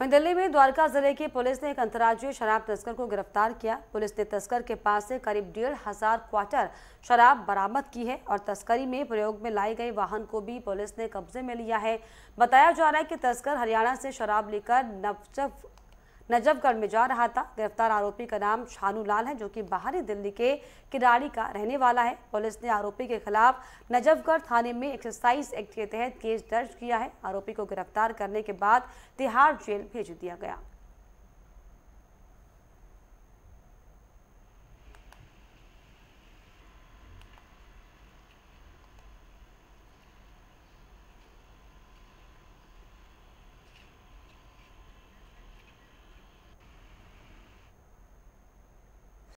वहीं दिल्ली में द्वारका जिले की पुलिस ने एक अंतर्राज्यीय शराब तस्कर को गिरफ्तार किया पुलिस ने तस्कर के पास से करीब डेढ़ हजार क्वार्टर शराब बरामद की है और तस्करी में प्रयोग में लाई गई वाहन को भी पुलिस ने कब्जे में लिया है बताया जा रहा है कि तस्कर हरियाणा से शराब लेकर नवचफ नजफगढ़ में जा रहा था गिरफ्तार आरोपी का नाम शानू लाल है जो कि बाहरी दिल्ली के किराड़ी का रहने वाला है पुलिस ने आरोपी के खिलाफ नजफगढ़ थाने में एक्सरसाइज एक्ट के तहत केस दर्ज किया है आरोपी को गिरफ्तार करने के बाद तिहाड़ जेल भेज दिया गया